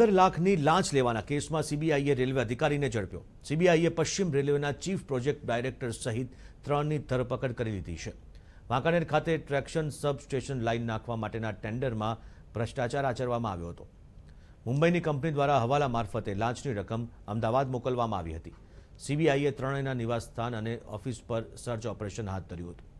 દર લાખની લાંચ લેવાના કેસમાં સીબીઆઈએ રેલવે અધિકારીને ઝડપ્યો સીબીઆઈએ પશ્ચિમ રેલવેના ચીફ પ્રોજેક્ટ ડાયરેક્ટર સહિત ત્રણની ધરપકડ કરી લીધી છે વાકાનેર ખાતે ટ્રેક્શન સબસ્ટેશન લાઇન નાખવા માટેના ટેન્ડરમાં ભ્રષ્ટાચાર આચરવામાં આવ્યો હતો મુંબઈની કંપની દ્વારા હवाला મારફતે લાંચની રકમ અમદાવાદ મોકલવામાં આવી હતી સીબીઆઈએ ત્રણેના નિવાસસ્થાન અને ઓફિસ પર સર્ચ ઓપરેશન હાથ ધર્યું હતું